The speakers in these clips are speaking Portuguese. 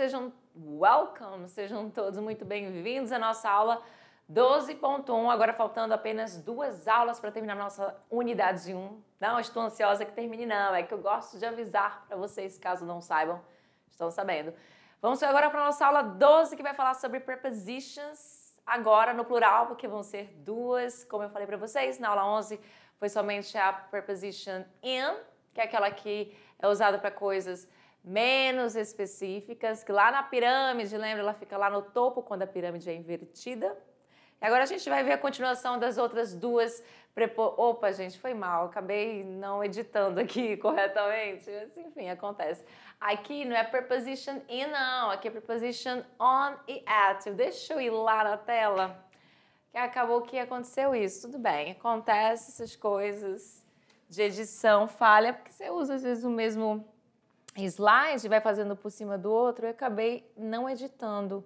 sejam welcome, sejam todos muito bem-vindos à nossa aula 12.1. Agora faltando apenas duas aulas para terminar nossa unidade 1. Não estou ansiosa que termine, não, é que eu gosto de avisar para vocês, caso não saibam, estão sabendo. Vamos agora para a nossa aula 12, que vai falar sobre prepositions, agora no plural, porque vão ser duas, como eu falei para vocês, na aula 11 foi somente a preposition in, que é aquela que é usada para coisas menos específicas, que lá na pirâmide, lembra, ela fica lá no topo quando a pirâmide é invertida. E agora a gente vai ver a continuação das outras duas prepor... Opa, gente, foi mal, acabei não editando aqui corretamente, mas enfim, acontece. Aqui não é preposition in, não, aqui é preposition on e at. Deixa eu ir lá na tela, que acabou que aconteceu isso. Tudo bem, acontece essas coisas de edição, falha, porque você usa às vezes o mesmo slide, vai fazendo por cima do outro, eu acabei não editando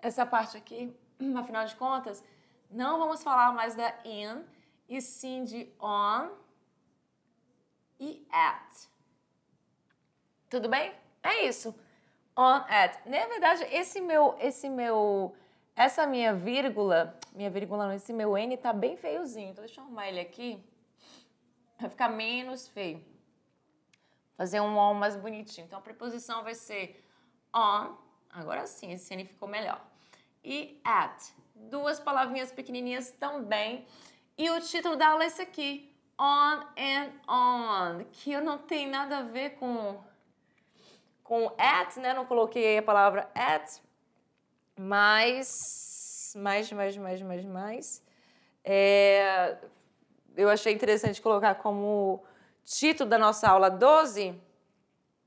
essa parte aqui, afinal de contas, não vamos falar mais da in, e sim de on e at. Tudo bem? É isso. On at. Na verdade, esse meu esse meu essa minha vírgula, minha vírgula não, esse meu n tá bem feiozinho. Então deixa eu arrumar ele aqui. Vai ficar menos feio fazer um on mais bonitinho. Então a preposição vai ser on, agora sim, esse N ficou melhor. E at, duas palavrinhas pequenininhas também. E o título da aula é esse aqui, on and on, que eu não tem nada a ver com com at, né? Não coloquei a palavra at, mas mais, mais, mais, mais, mais. É, eu achei interessante colocar como título da nossa aula 12,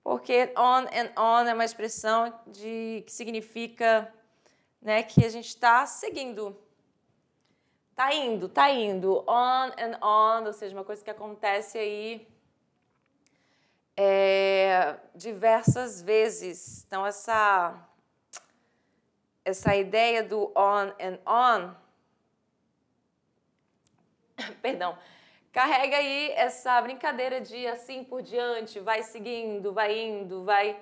porque on and on é uma expressão de, que significa né, que a gente está seguindo. Tá indo, tá indo. On and on, ou seja, uma coisa que acontece aí é, diversas vezes. Então, essa, essa ideia do on and on. Perdão Carrega aí essa brincadeira de assim por diante, vai seguindo, vai indo, vai,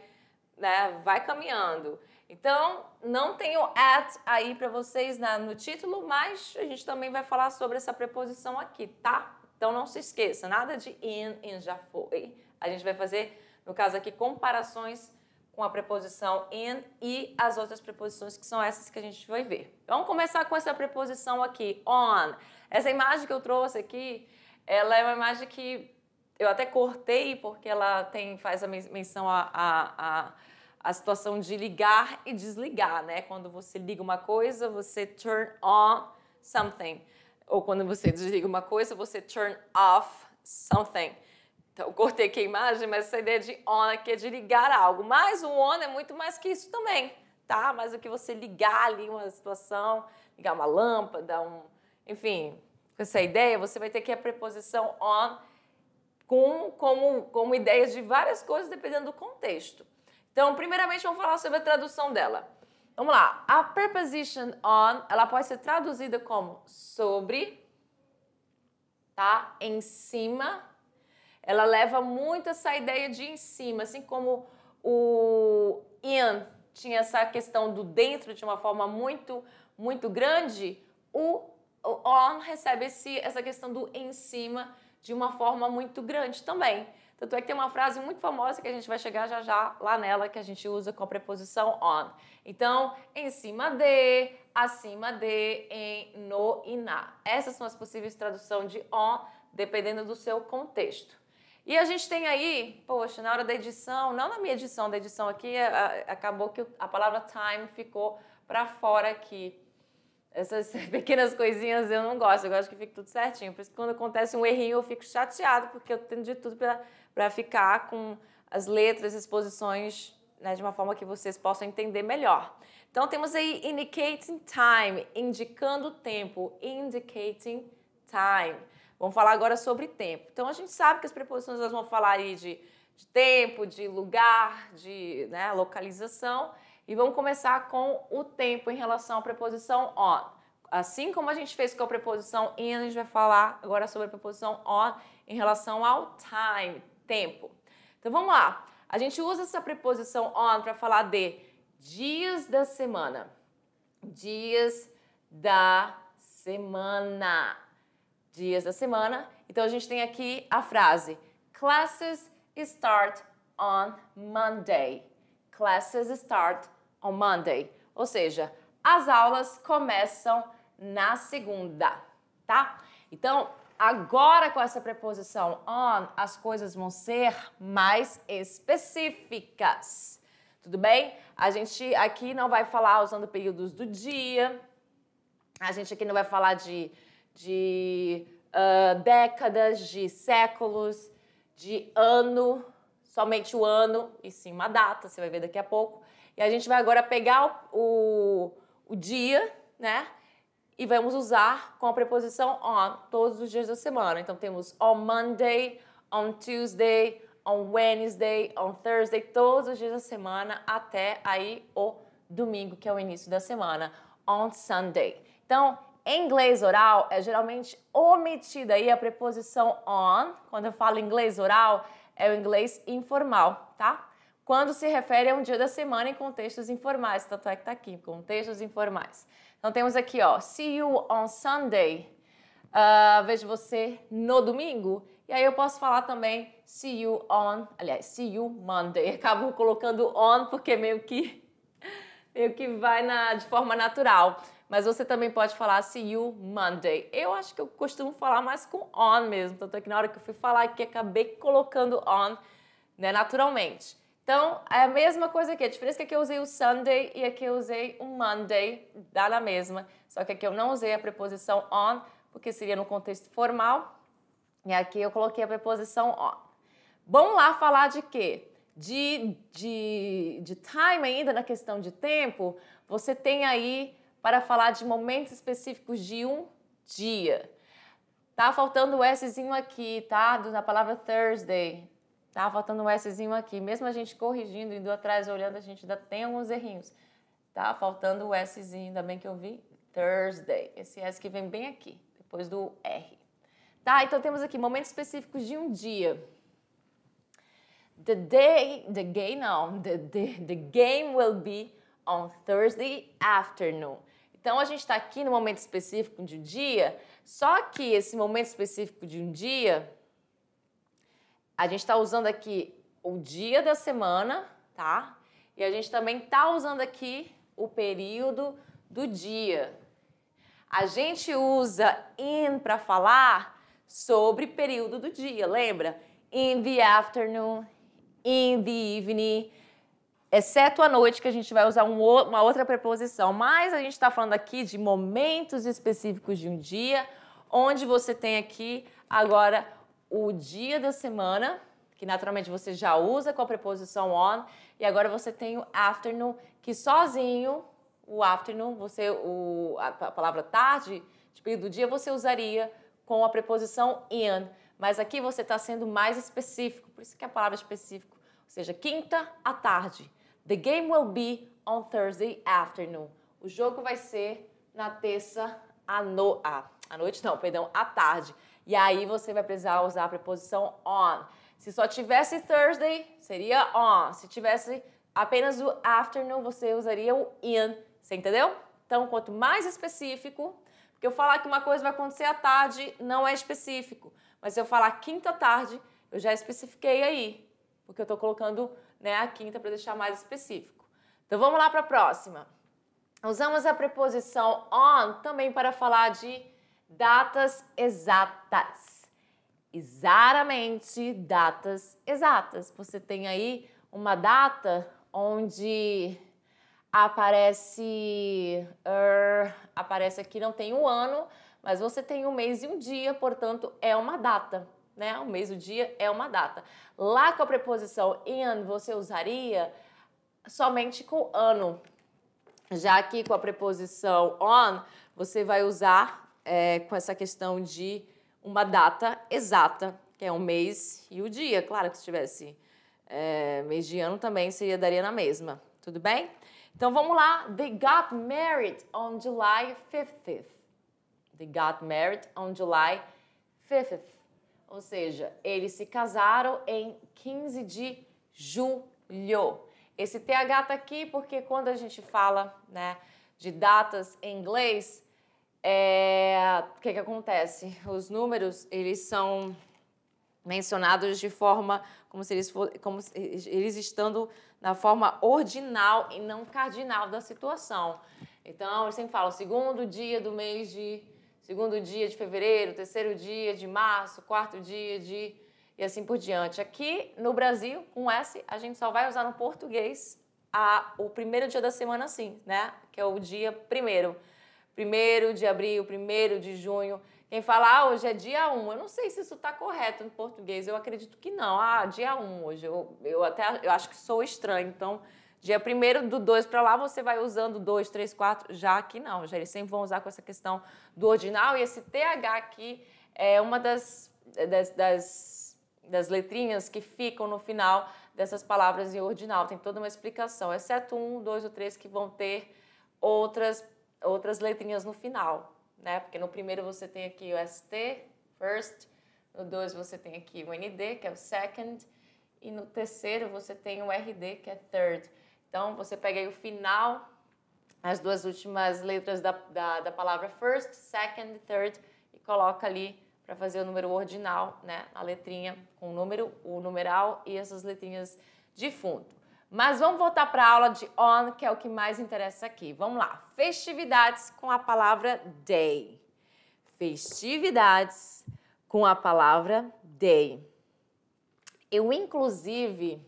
né, vai caminhando. Então, não tenho at aí para vocês na, no título, mas a gente também vai falar sobre essa preposição aqui, tá? Então não se esqueça, nada de in, in já foi. A gente vai fazer, no caso aqui, comparações com a preposição in e as outras preposições que são essas que a gente vai ver. Vamos começar com essa preposição aqui, on. Essa imagem que eu trouxe aqui ela é uma imagem que eu até cortei porque ela tem faz a menção a, a, a a situação de ligar e desligar, né? Quando você liga uma coisa, você turn on something. Ou quando você desliga uma coisa, você turn off something. Então, cortei aqui a imagem, mas essa ideia de on aqui é de ligar algo. Mas o on é muito mais que isso também, tá? Mais do que você ligar ali uma situação, ligar uma lâmpada, um... enfim, com essa ideia, você vai ter que a preposição on com como, como ideias de várias coisas dependendo do contexto. Então, primeiramente, vamos falar sobre a tradução dela. Vamos lá. A preposition on, ela pode ser traduzida como sobre, tá? Em cima. Ela leva muito essa ideia de em cima, assim como o in tinha essa questão do dentro de uma forma muito, muito grande, o on recebe esse, essa questão do em cima de uma forma muito grande também. Tanto é que tem uma frase muito famosa que a gente vai chegar já já lá nela, que a gente usa com a preposição on. Então, em cima de, acima de, em, no e na. Essas são as possíveis traduções de on, dependendo do seu contexto. E a gente tem aí, poxa, na hora da edição, não na minha edição, da edição aqui, acabou que a palavra time ficou para fora aqui. Essas pequenas coisinhas eu não gosto, eu gosto que fique tudo certinho. Por isso que quando acontece um errinho eu fico chateado, porque eu tenho de tudo para ficar com as letras, as posições, né, de uma forma que vocês possam entender melhor. Então temos aí indicating time, indicando tempo, indicating time. Vamos falar agora sobre tempo. Então a gente sabe que as preposições elas vão falar aí de, de tempo, de lugar, de né, localização. E vamos começar com o tempo em relação à preposição on. Assim como a gente fez com a preposição in, a gente vai falar agora sobre a preposição on em relação ao time, tempo. Então vamos lá. A gente usa essa preposição on para falar de dias da semana. Dias da semana. Dias da semana. Então a gente tem aqui a frase: Classes start on Monday. Classes start on Monday. Ou seja, as aulas começam na segunda, tá? Então, agora com essa preposição on, as coisas vão ser mais específicas. Tudo bem? A gente aqui não vai falar usando períodos do dia, a gente aqui não vai falar de, de uh, décadas, de séculos, de ano, somente o ano, e sim uma data, você vai ver daqui a pouco. E a gente vai agora pegar o, o, o dia, né? E vamos usar com a preposição on todos os dias da semana. Então temos on Monday, on Tuesday, on Wednesday, on Thursday, todos os dias da semana até aí o domingo, que é o início da semana, on Sunday. Então, em inglês oral é geralmente omitida aí a preposição on. Quando eu falo inglês oral, é o inglês informal, tá? quando se refere a um dia da semana em contextos informais. Tanto é que está aqui, contextos informais. Então temos aqui, ó, see you on Sunday. Uh, vejo você no domingo. E aí eu posso falar também see you on, aliás, see you Monday. Acabo colocando on porque meio que meio que vai na, de forma natural. Mas você também pode falar see you Monday. Eu acho que eu costumo falar mais com on mesmo. Tanto é que na hora que eu fui falar aqui, acabei colocando on né, naturalmente. Então, é a mesma coisa aqui. A diferença é que eu usei o Sunday e aqui eu usei o Monday, dá na mesma. Só que aqui eu não usei a preposição on, porque seria no contexto formal. E aqui eu coloquei a preposição on. Vamos lá falar de quê? De, de, de time ainda, na questão de tempo, você tem aí para falar de momentos específicos de um dia. Tá faltando o Szinho aqui, tá? Na palavra Thursday. Tá faltando um Szinho aqui. Mesmo a gente corrigindo, indo atrás, olhando, a gente ainda tem alguns errinhos. Tá faltando o Szinho, ainda bem que eu vi. Thursday. Esse S que vem bem aqui, depois do R. Tá, então temos aqui momentos específicos de um dia. The day, the game não, the, the, the game will be on Thursday afternoon. Então a gente está aqui no momento específico de um dia, só que esse momento específico de um dia a gente está usando aqui o dia da semana, tá? E a gente também está usando aqui o período do dia. A gente usa in para falar sobre período do dia, lembra? In the afternoon, in the evening, exceto à noite, que a gente vai usar um, uma outra preposição. Mas a gente está falando aqui de momentos específicos de um dia, onde você tem aqui agora o dia da semana, que naturalmente você já usa com a preposição on, e agora você tem o afternoon, que sozinho, o afternoon, você, o, a, a palavra tarde, de período tipo, do dia, você usaria com a preposição in. Mas aqui você está sendo mais específico, por isso que é a palavra é específico, ou seja, quinta à tarde. The game will be on Thursday afternoon. O jogo vai ser na terça à, no... ah, à noite, não, perdão, à tarde. E aí você vai precisar usar a preposição on. Se só tivesse Thursday, seria on. Se tivesse apenas o afternoon, você usaria o in. Você entendeu? Então, quanto mais específico, porque eu falar que uma coisa vai acontecer à tarde não é específico. Mas se eu falar quinta tarde, eu já especifiquei aí. Porque eu estou colocando né, a quinta para deixar mais específico. Então vamos lá para a próxima. Usamos a preposição on também para falar de datas exatas. Exatamente datas exatas. Você tem aí uma data onde aparece er, aparece aqui não tem um ano, mas você tem um mês e um dia, portanto é uma data, né? O um mês e o dia é uma data. Lá com a preposição in você usaria somente com ano. Já que com a preposição on você vai usar é, com essa questão de uma data exata, que é um mês e o um dia. Claro que se tivesse é, mês de ano também seria daria na mesma, tudo bem? Então vamos lá. They got married on July 5th. They got married on July 5th. Ou seja, eles se casaram em 15 de julho. Esse TH tá aqui porque quando a gente fala, né, de datas em inglês, é, o que, que acontece? Os números, eles são mencionados de forma como se eles for, como se eles estando na forma ordinal e não cardinal da situação. Então, eles sempre falam segundo dia do mês de segundo dia de fevereiro, terceiro dia de março, quarto dia de e assim por diante. Aqui no Brasil, com S, a gente só vai usar no português a, o primeiro dia da semana sim, né? Que é o dia primeiro primeiro de abril, primeiro de junho. Quem fala, ah, hoje é dia 1, eu não sei se isso está correto em português, eu acredito que não. Ah, dia 1 hoje, eu, eu até eu acho que sou estranho, então dia 1 do 2 para lá você vai usando 2, 3, 4, já aqui não, já eles sempre vão usar com essa questão do ordinal e esse TH aqui é uma das, das, das, das letrinhas que ficam no final dessas palavras em ordinal, tem toda uma explicação, exceto um, dois ou três que vão ter outras palavras outras letrinhas no final, né? Porque no primeiro você tem aqui o ST, first, no dois você tem aqui o ND, que é o second, e no terceiro você tem o RD, que é third. Então você pega aí o final, as duas últimas letras da, da, da palavra first, second, third, e coloca ali para fazer o número ordinal, né? A letrinha com o número, o numeral e essas letrinhas de fundo. Mas vamos voltar para a aula de on, que é o que mais interessa aqui. Vamos lá. Festividades com a palavra day. Festividades com a palavra day. Eu, inclusive,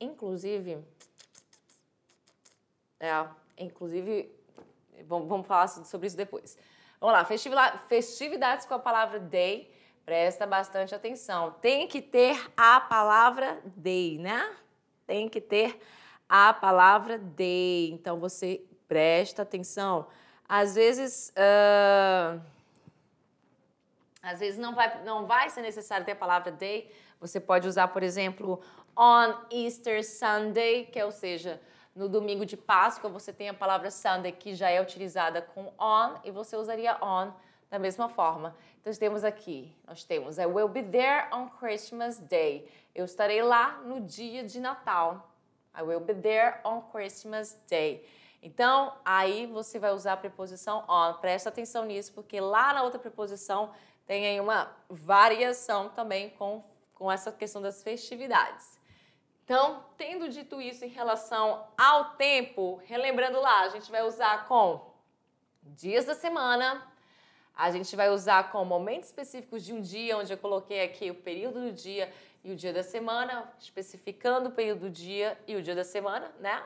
inclusive, é, inclusive, vamos falar sobre isso depois. Vamos lá, festividades com a palavra day, presta bastante atenção. Tem que ter a palavra day, né? tem que ter a palavra de. Então você presta atenção. Às vezes. Uh, às vezes não vai, não vai ser necessário ter a palavra day. Você pode usar, por exemplo, on Easter Sunday, que é, ou seja, no domingo de Páscoa você tem a palavra Sunday, que já é utilizada com on, e você usaria on da mesma forma. Então temos aqui, nós temos I é, will be there on Christmas Day. Eu estarei lá no dia de Natal. I will be there on Christmas Day. Então, aí você vai usar a preposição on. Presta atenção nisso, porque lá na outra preposição tem aí uma variação também com, com essa questão das festividades. Então, tendo dito isso em relação ao tempo, relembrando lá, a gente vai usar com dias da semana, a gente vai usar como momentos específicos de um dia, onde eu coloquei aqui o período do dia e o dia da semana, especificando o período do dia e o dia da semana, né?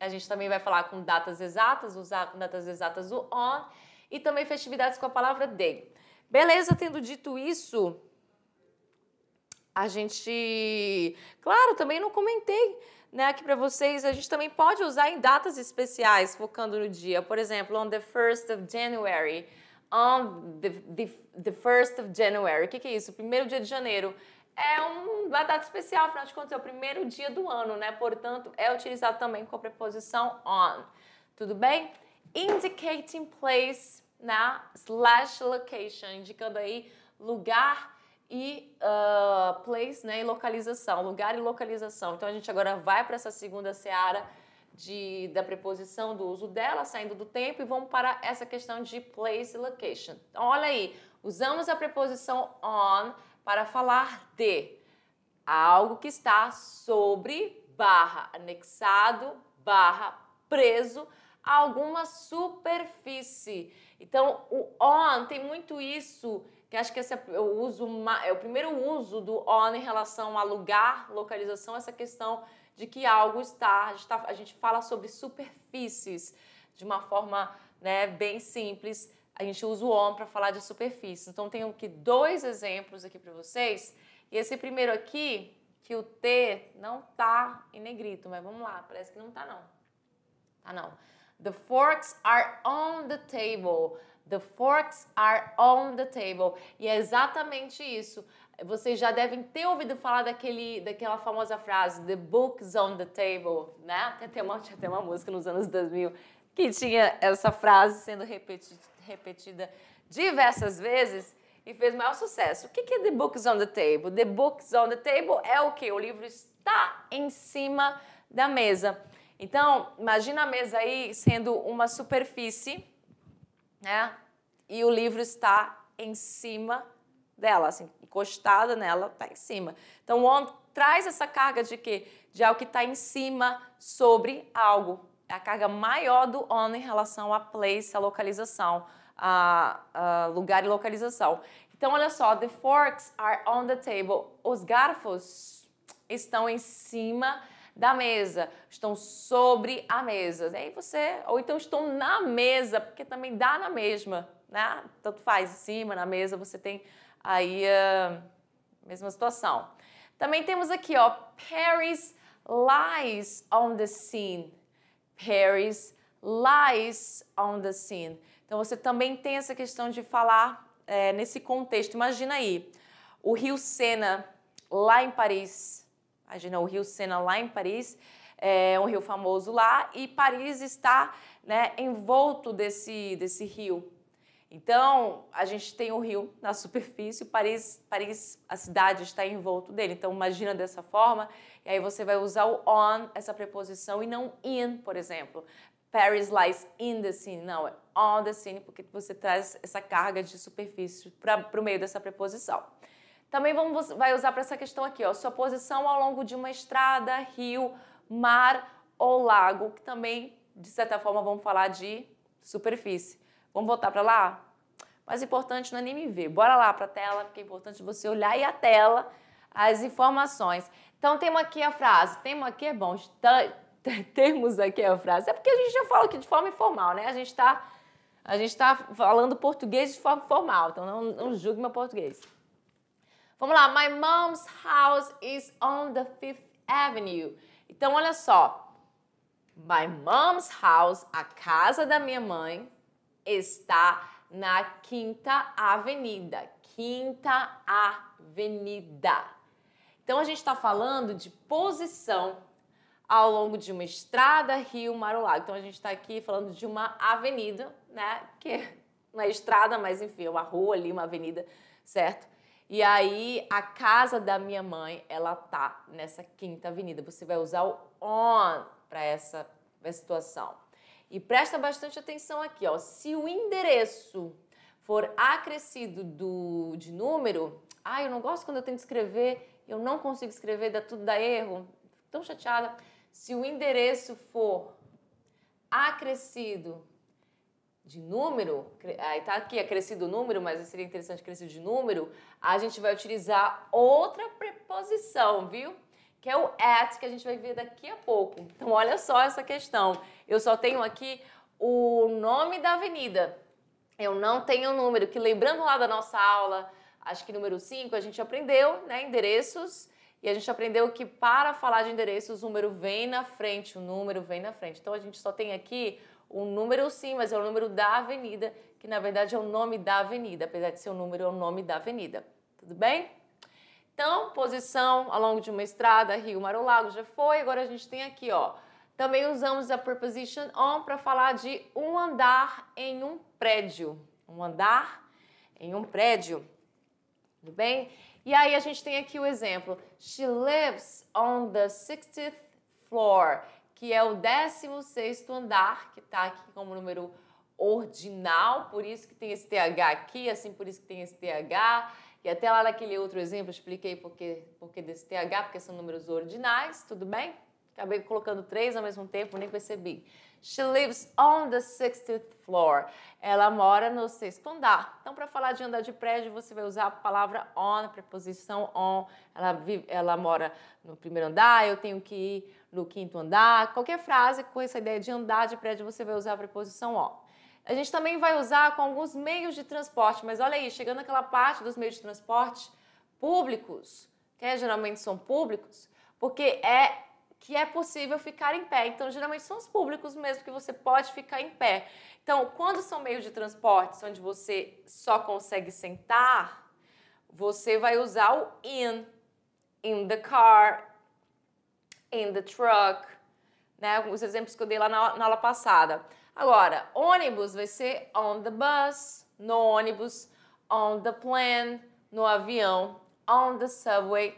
A gente também vai falar com datas exatas, usar com datas exatas o on e também festividades com a palavra day. Beleza, tendo dito isso, a gente, claro, também não comentei, né, aqui para vocês, a gente também pode usar em datas especiais, focando no dia, por exemplo, on the 1st of January on the, the, the first of January. O que, que é isso? Primeiro dia de janeiro. É uma data especial, afinal de contas, é o primeiro dia do ano, né? Portanto, é utilizado também com a preposição on. Tudo bem? Indicating place, na slash location, indicando aí lugar e uh, place, né? E localização, lugar e localização. Então a gente agora vai para essa segunda seara de, da preposição do uso dela, saindo do tempo, e vamos para essa questão de place e location. olha aí, usamos a preposição on para falar de algo que está sobre barra, anexado, barra, preso a alguma superfície. Então, o on tem muito isso, que acho que esse é o, uso, é o primeiro uso do on em relação a lugar, localização, essa questão de que algo está. A gente, tá, a gente fala sobre superfícies de uma forma né, bem simples. A gente usa o on para falar de superfície. Então, tenho aqui dois exemplos aqui para vocês. E esse primeiro aqui, que o T não tá em negrito, mas vamos lá, parece que não tá não. Tá não. The forks are on the table. The forks are on the table. E é exatamente isso. Vocês já devem ter ouvido falar daquele, daquela famosa frase, The Books on the Table, né? até uma, tinha até uma música nos anos 2000 que tinha essa frase sendo repeti, repetida diversas vezes e fez maior sucesso. O que é The Books on the Table? The Books on the Table é o que? O livro está em cima da mesa. Então, imagina a mesa aí sendo uma superfície, né? E o livro está em cima dela, assim, encostada nela, está em cima. Então, o on traz essa carga de quê? De algo que está em cima sobre algo. É a carga maior do on em relação a place, a localização, a, a lugar e localização. Então, olha só, the forks are on the table. Os garfos estão em cima da mesa, estão sobre a mesa. E aí você, ou então estão na mesa, porque também dá na mesma, né? Tanto faz, em cima, na mesa, você tem aí a ah, mesma situação. Também temos aqui, ó, Paris lies on the scene. Paris lies on the scene. Então você também tem essa questão de falar é, nesse contexto. Imagina aí, o Rio Sena lá em Paris. Imagina o Rio Sena lá em Paris, é, é um rio famoso lá, e Paris está né, envolto desse, desse rio. Então, a gente tem o rio na superfície, Paris, Paris, a cidade está envolto dele. Então, imagina dessa forma, e aí você vai usar o on, essa preposição, e não in, por exemplo. Paris lies in the scene. Não, é on the scene, porque você traz essa carga de superfície para o meio dessa preposição. Também vamos, vai usar para essa questão aqui, ó, sua posição ao longo de uma estrada, rio, mar ou lago, que também, de certa forma, vamos falar de superfície. Vamos voltar para lá? Mas importante não é nem me ver. Bora lá para a tela, porque é importante você olhar e a tela, as informações. Então, temos aqui a frase. Temos aqui é bom. Está, temos aqui a frase. É porque a gente já fala aqui de forma informal, né? A gente está a gente está falando português de forma formal, então não, não julgue meu português. Vamos lá. My mom's house is on the Fifth Avenue. Então, olha só. My mom's house, a casa da minha mãe, está na Quinta Avenida. Quinta Avenida. Então a gente está falando de posição ao longo de uma estrada, rio, mar ou lago. Então a gente está aqui falando de uma avenida, né? Que não é estrada, mas enfim, é uma rua ali, uma avenida, certo? E aí a casa da minha mãe, ela tá nessa quinta avenida. Você vai usar o on para essa situação. E presta bastante atenção aqui, ó. Se o endereço for acrescido do, de número, ah, eu não gosto quando eu tento escrever, eu não consigo escrever, dá tudo dá erro, fico tão chateada. Se o endereço for acrescido de número, aí tá aqui acrescido o número, mas seria interessante acrescido de número, a gente vai utilizar outra preposição, viu? que é o at, que a gente vai ver daqui a pouco. Então, olha só essa questão. Eu só tenho aqui o nome da avenida. Eu não tenho o número, que lembrando lá da nossa aula, acho que número 5, a gente aprendeu, né, endereços, e a gente aprendeu que para falar de endereços, o número vem na frente, o número vem na frente. Então, a gente só tem aqui o número sim, mas é o número da avenida, que na verdade é o nome da avenida, apesar de ser o número, é o nome da avenida. Tudo bem? Então, posição ao longo de uma estrada, rio, mar ou lago, já foi. Agora a gente tem aqui, ó. Também usamos a preposition on para falar de um andar em um prédio. Um andar em um prédio. Tudo bem? E aí a gente tem aqui o exemplo. She lives on the 60th floor, que é o 16º andar, que está aqui como número ordinal, por isso que tem esse TH aqui, assim por isso que tem esse TH. E até lá naquele outro exemplo, eu expliquei por que porque desse TH, porque são números ordinais, tudo bem? Acabei colocando três ao mesmo tempo, nem percebi. She lives on the 60th floor. Ela mora no sexto andar. Então, para falar de andar de prédio, você vai usar a palavra on, a preposição on. Ela, vive, ela mora no primeiro andar, eu tenho que ir no quinto andar. Qualquer frase com essa ideia de andar de prédio, você vai usar a preposição on. A gente também vai usar com alguns meios de transporte, mas olha aí, chegando aquela parte dos meios de transporte públicos, que é, geralmente são públicos, porque é que é possível ficar em pé. Então, geralmente são os públicos mesmo que você pode ficar em pé. Então, quando são meios de transporte onde você só consegue sentar, você vai usar o in, in the car, in the truck, né? Os exemplos que eu dei lá na, na aula passada. Agora, ônibus vai ser on the bus, no ônibus, on the plane, no avião, on the subway,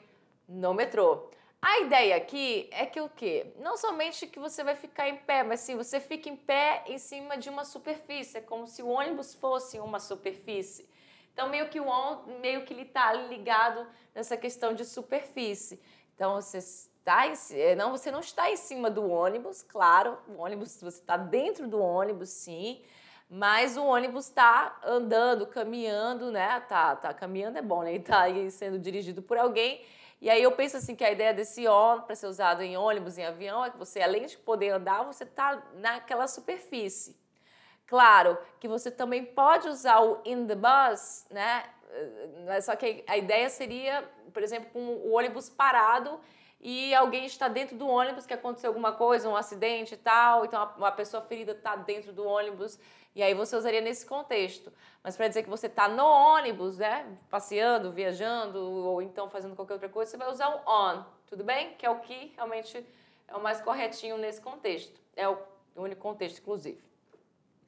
no metrô. A ideia aqui é que o quê? Não somente que você vai ficar em pé, mas sim você fica em pé em cima de uma superfície, é como se o ônibus fosse uma superfície. Então meio que o on, meio que ele está ligado nessa questão de superfície. Então você está em, é, não, você não está em cima do ônibus, claro, o ônibus você está dentro do ônibus, sim, mas o ônibus está andando, caminhando, né? Tá, tá caminhando é bom, né? Ele está sendo dirigido por alguém. E aí eu penso assim que a ideia desse on para ser usado em ônibus, em avião, é que você além de poder andar, você está naquela superfície. Claro que você também pode usar o in the bus, né? Eh, eh, só que a ideia seria, por exemplo, com o ônibus parado e alguém está dentro do ônibus que aconteceu alguma coisa, um acidente e tal, então uma pessoa ferida está dentro do ônibus e aí você usaria nesse contexto. Mas para dizer que você está no ônibus, né, passeando, viajando ou então fazendo qualquer outra coisa, você vai usar o on, tudo bem? Que é o que realmente é o mais corretinho nesse contexto. É o único contexto, inclusive.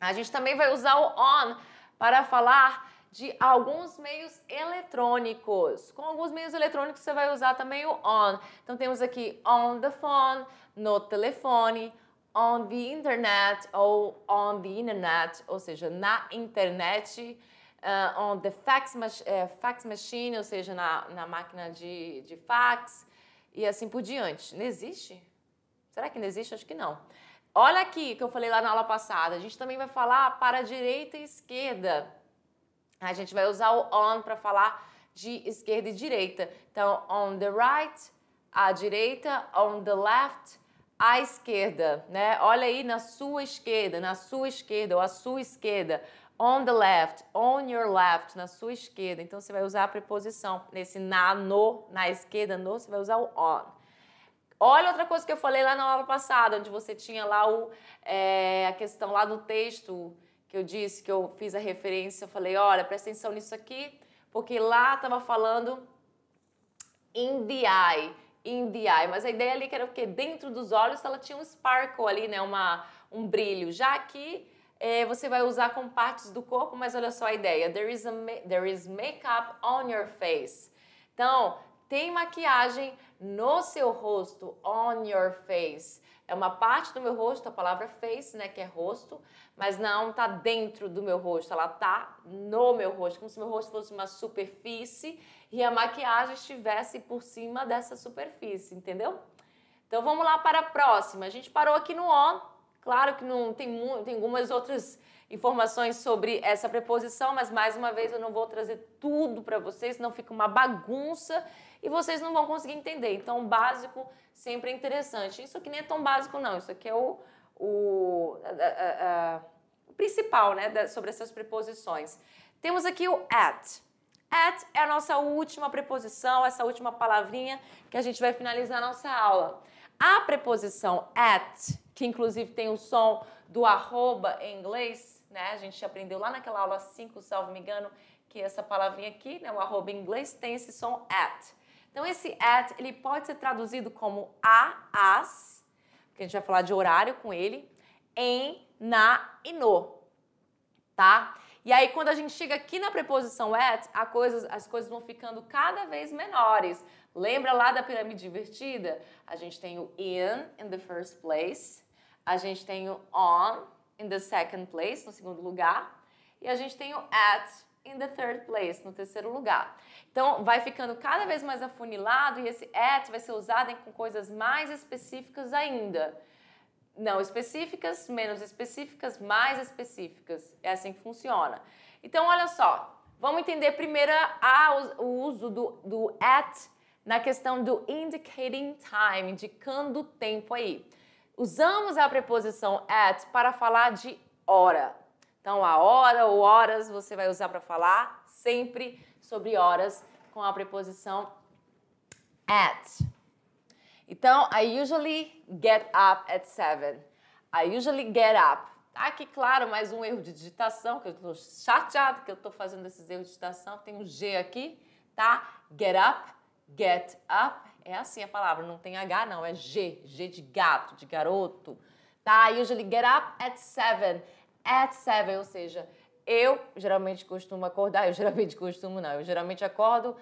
A gente também vai usar o on para falar de alguns meios eletrônicos. Com alguns meios eletrônicos você vai usar também o on. Então temos aqui on the phone, no telefone, on the internet ou on the internet, ou seja, na internet, uh, on the fax, mach uh, fax machine, ou seja, na, na máquina de, de fax e assim por diante. Não existe? Será que não existe? Acho que não. Olha aqui que eu falei lá na aula passada, a gente também vai falar para a direita e esquerda a gente vai usar o on para falar de esquerda e direita. Então, on the right, à direita, on the left, à esquerda, né? Olha aí na sua esquerda, na sua esquerda ou à sua esquerda. On the left, on your left, na sua esquerda. Então você vai usar a preposição. Nesse na, no, na esquerda, no, você vai usar o on. Olha outra coisa que eu falei lá na aula passada, onde você tinha lá o, é, a questão lá do texto que eu disse, que eu fiz a referência, eu falei, olha, presta atenção nisso aqui, porque lá estava falando in the eye, in the eye. Mas a ideia ali que era que dentro dos olhos ela tinha um sparkle ali, né? Uma, um brilho. Já aqui é, você vai usar com partes do corpo, mas olha só a ideia. There is, a, there is makeup on your face. Então, tem maquiagem no seu rosto, on your face. É uma parte do meu rosto, a palavra face, né, que é rosto, mas não tá dentro do meu rosto, ela tá no meu rosto, como se meu rosto fosse uma superfície e a maquiagem estivesse por cima dessa superfície, entendeu? Então vamos lá para a próxima. A gente parou aqui no on. Claro que não tem, tem algumas outras informações sobre essa preposição, mas mais uma vez eu não vou trazer tudo para vocês, senão fica uma bagunça e vocês não vão conseguir entender. Então, o básico sempre é interessante. Isso aqui nem é tão básico, não. Isso aqui é o, o a, a, a, principal, né, da, sobre essas preposições. Temos aqui o at. At é a nossa última preposição, essa última palavrinha que a gente vai finalizar a nossa aula. A preposição at, que inclusive tem o som do arroba em inglês, né? A gente aprendeu lá naquela aula 5, salvo me engano, que essa palavrinha aqui, né, o arroba em inglês, tem esse som at. Então, esse at, ele pode ser traduzido como a, as, porque a gente vai falar de horário com ele, em, na e no, tá? E aí, quando a gente chega aqui na preposição at, a coisa, as coisas vão ficando cada vez menores. Lembra lá da pirâmide invertida? A gente tem o in, in the first place, a gente tem o on, in the second place, no segundo lugar. E a gente tem o at in the third place, no terceiro lugar. Então, vai ficando cada vez mais afunilado e esse at vai ser usado em, com coisas mais específicas ainda. Não específicas, menos específicas, mais específicas. É assim que funciona. Então, olha só. Vamos entender primeiro a, o uso do, do at na questão do indicating time, indicando o tempo aí. Usamos a preposição at para falar de hora. Então, a hora ou horas você vai usar para falar sempre sobre horas com a preposição at. Então, I usually get up at seven. I usually get up. Tá aqui, claro, mais um erro de digitação, que eu estou chateado que eu estou fazendo esses erros de digitação. Tem um G aqui, tá? Get up, get up, é assim a palavra, não tem H não, é G, G de gato, de garoto. Tá? Usually get up at seven, at seven, ou seja, eu geralmente costumo acordar, eu geralmente costumo não, eu geralmente acordo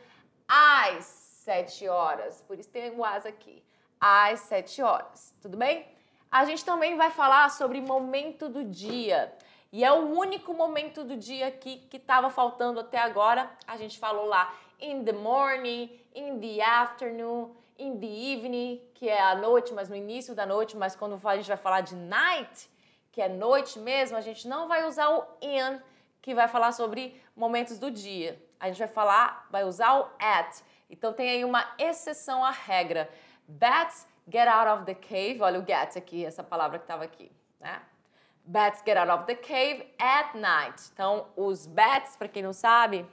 às sete horas, por isso tem o as aqui, às sete horas, tudo bem? A gente também vai falar sobre momento do dia. E é o único momento do dia aqui que estava faltando até agora. A gente falou lá in the morning, in the afternoon, in the evening, que é a noite, mas no início da noite, mas quando a gente vai falar de night, que é noite mesmo, a gente não vai usar o in, que vai falar sobre momentos do dia. A gente vai falar, vai usar o at. Então tem aí uma exceção à regra. Bats get out of the cave. Olha o get aqui, essa palavra que estava aqui, né? Bats get out of the cave at night. Então, os bats, para quem não sabe,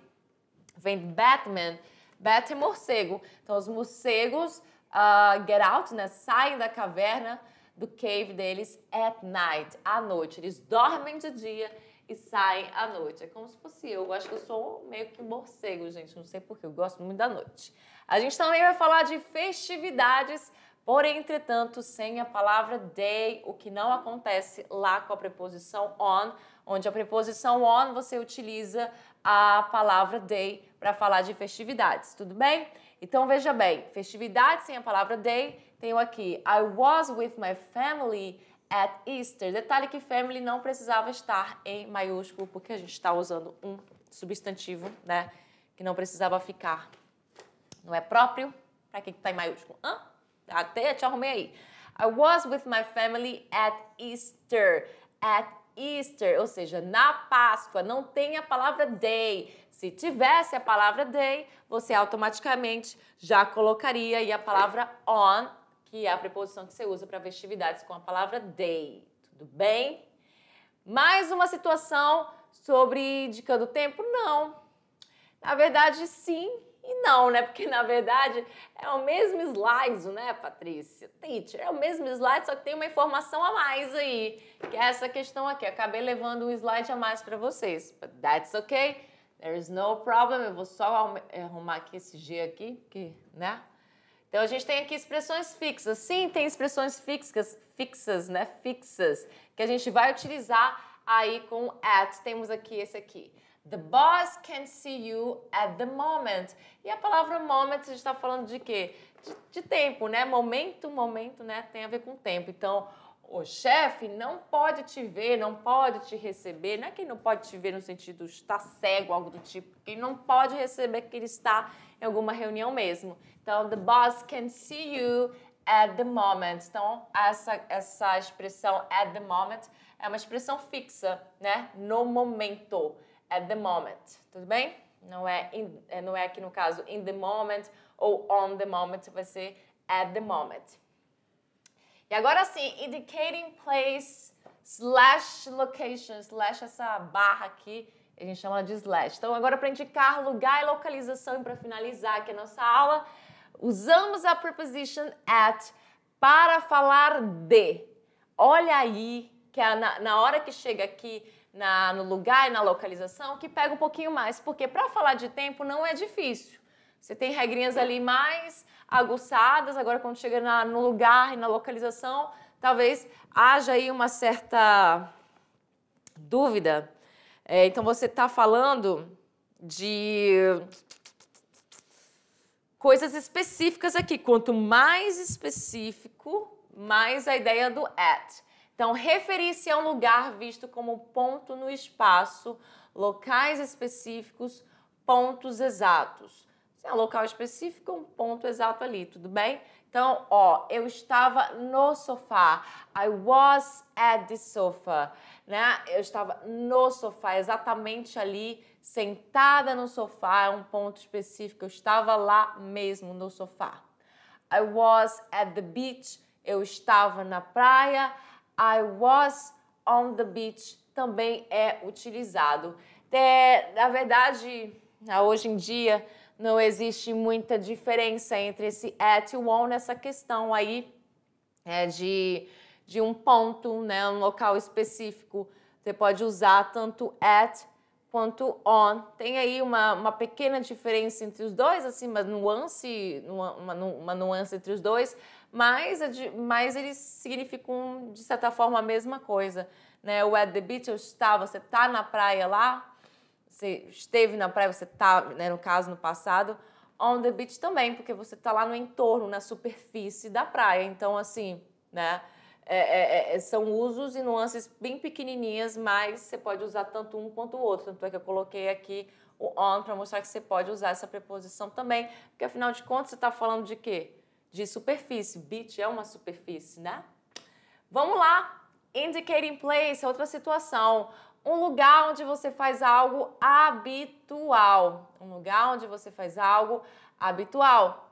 vem Batman, Bat e morcego. Então, os morcegos uh, get out, né? Saem da caverna do cave deles at night, à noite. Eles dormem de dia e saem à noite. É como se fosse eu. Eu acho que eu sou meio que morcego, gente. Não sei porquê. eu gosto muito da noite. A gente também vai falar de festividades, porém, entretanto, sem a palavra day, o que não acontece lá com a preposição on, onde a preposição on você utiliza a palavra day para falar de festividades, tudo bem? Então veja bem, festividades sem a palavra day, tenho aqui I was with my family at Easter. Detalhe que family não precisava estar em maiúsculo porque a gente está usando um substantivo, né, que não precisava ficar. Não é próprio para quem está em maiúsculo. Hã? Até te arrumei aí. I was with my family at Easter. At Easter, ou seja, na Páscoa, não tem a palavra day. Se tivesse a palavra day, você automaticamente já colocaria aí a palavra on, que é a preposição que você usa para festividades com a palavra day. Tudo bem? Mais uma situação sobre indicando o tempo? Não. Na verdade, sim, e não, né? Porque na verdade é o mesmo slide, né, Patrícia? Teacher, é o mesmo slide, só que tem uma informação a mais aí, que é essa questão aqui. acabei levando um slide a mais para vocês. But that's okay. There is no problem. Eu vou só é, arrumar aqui esse G aqui, que, né? Então a gente tem aqui expressões fixas. Sim, tem expressões fixas, fixas, né? Fixas, que a gente vai utilizar aí com at. Temos aqui esse aqui. The boss can see you at the moment. E a palavra moment, a gente está falando de quê? De, de, tempo, né? Momento, momento, né? Tem a ver com tempo. Então, o chefe não pode te ver, não pode te receber. Não é que ele não pode te ver no sentido de estar cego, algo do tipo. Ele não pode receber que ele está em alguma reunião mesmo. Então, the boss can see you at the moment. Então, essa, essa expressão at the moment é uma expressão fixa, né? No momento at the moment, tudo bem? Não é, in, eh, não é aqui no caso in the moment ou on the moment, vai ser at the moment. E agora sim, indicating place slash location, slash essa barra aqui, a gente chama de slash. Então agora para indicar lugar e localização e para finalizar aqui a nossa aula, usamos a preposition at para falar de. Olha aí, que é na, na hora que chega aqui na, no lugar e na localização que pega um pouquinho mais, porque para falar de tempo não é difícil. Você tem regrinhas ali mais aguçadas, agora quando chega na, no lugar e na localização, talvez haja aí uma certa dúvida. É, então você está falando de coisas específicas aqui. Quanto mais específico, mais a ideia do at. Então, referir-se a um lugar visto como ponto no espaço, locais específicos, pontos exatos. Se é um local específico, um ponto exato ali, tudo bem? Então, ó, eu estava no sofá. I was at the sofa, né? Eu estava no sofá, exatamente ali, sentada no sofá, é um ponto específico. Eu estava lá mesmo no sofá. I was at the beach. Eu estava na praia. I was on the beach também é utilizado. É, na verdade, né, hoje em dia não existe muita diferença entre esse at e on nessa questão aí é, de, de um ponto, né, um local específico. Você pode usar tanto at quanto on. Tem aí uma, uma pequena diferença entre os dois, assim, uma nuance, uma, uma, uma nuance entre os dois, mas, é mas eles significam, de certa forma, a mesma coisa. Né? O At The Beach, eu estava, você está na praia lá, você esteve na praia, você está, né, no caso, no passado, on the beach também, porque você está lá no entorno, na superfície da praia. Então, assim, né? É é, é, é, são usos e nuances bem pequenininhas, mas você pode usar tanto um quanto o outro. Tanto é que eu coloquei aqui o on para mostrar que você pode usar essa preposição também, porque afinal de contas você está falando de quê? de superfície. Beach é uma superfície, né? Vamos lá! Indicating place, é outra situação. Um lugar onde você faz algo habitual. Um lugar onde você faz algo habitual.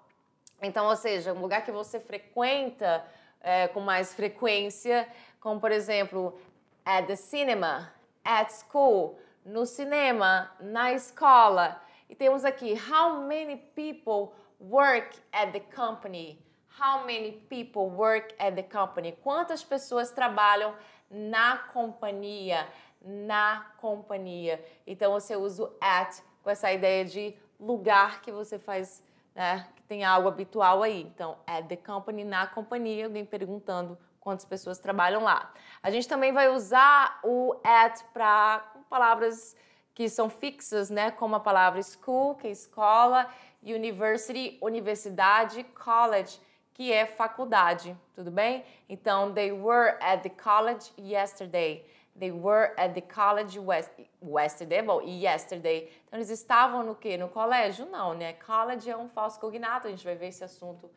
Então, ou seja, um lugar que você frequenta é, com mais frequência, como por exemplo, at the cinema, at school, no cinema, na escola. E temos aqui, how many people work at the company? How many people work at the company? Quantas pessoas trabalham na companhia? Na companhia. Então você usa o at com essa ideia de lugar que você faz, né? Que tem algo habitual aí. Então, at the company, na companhia, alguém perguntando quantas pessoas trabalham lá. A gente também vai usar o at para palavras que são fixas, né, como a palavra school, que é escola, university, universidade, college, que é faculdade, tudo bem? Então, they were at the college yesterday. They were at the college west, yesterday, bom, yesterday. Então, eles estavam no quê? No colégio? Não, né? College é um falso cognato, a gente vai ver esse assunto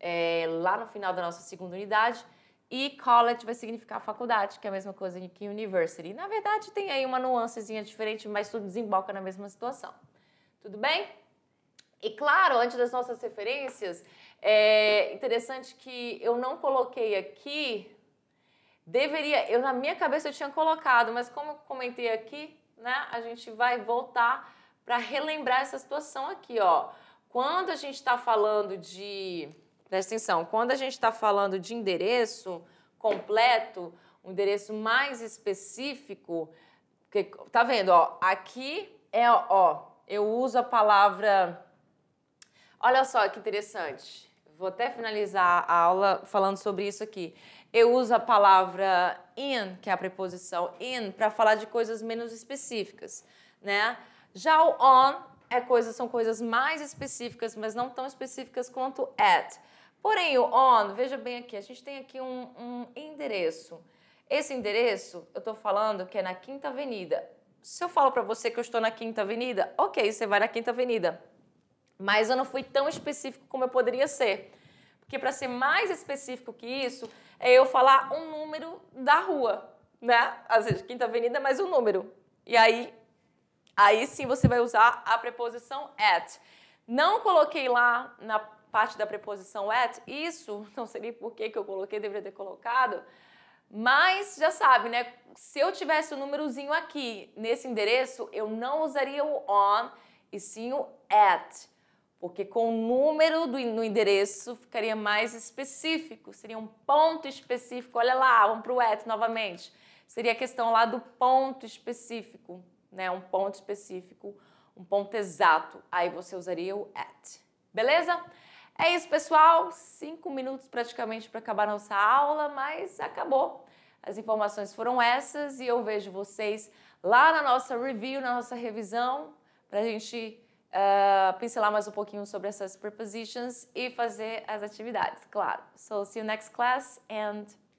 é, lá no final da nossa segunda unidade. E college vai significar faculdade, que é a mesma coisa que university. Na verdade, tem aí uma nuancezinha diferente, mas tudo desemboca na mesma situação. Tudo bem? E claro, antes das nossas referências, é interessante que eu não coloquei aqui. Deveria, eu na minha cabeça eu tinha colocado, mas como eu comentei aqui, né, a gente vai voltar para relembrar essa situação aqui, ó. Quando a gente está falando de Presta atenção, quando a gente está falando de endereço completo, um endereço mais específico, que tá vendo, ó, aqui é, ó, eu uso a palavra... Olha só que interessante. Vou até finalizar a aula falando sobre isso aqui. Eu uso a palavra in, que é a preposição in, para falar de coisas menos específicas, né? Já o on é coisa, são coisas mais específicas, mas não tão específicas quanto at. Porém, o on, veja bem aqui, a gente tem aqui um, um endereço. Esse endereço, eu estou falando que é na Quinta Avenida. Se eu falo para você que eu estou na Quinta Avenida, ok, você vai na Quinta Avenida. Mas eu não fui tão específico como eu poderia ser. Porque para ser mais específico que isso, é eu falar um número da rua, né? Às vezes, Quinta Avenida é mais um número. E aí, aí sim você vai usar a preposição at. Não coloquei lá na parte da preposição at, isso, não seria por que, que eu coloquei, deveria ter colocado, mas já sabe, né? Se eu tivesse o um númerozinho aqui nesse endereço, eu não usaria o on e sim o at, porque com o número do, no endereço ficaria mais específico, seria um ponto específico. Olha lá, vamos para o at novamente. Seria a questão lá do ponto específico, né? Um ponto específico, um ponto exato. Aí você usaria o at. Beleza? É isso, pessoal. Cinco minutos praticamente para acabar nossa aula, mas acabou. As informações foram essas e eu vejo vocês lá na nossa review, na nossa revisão, para a gente uh, pincelar mais um pouquinho sobre essas prepositions e fazer as atividades, claro. So, see you next class and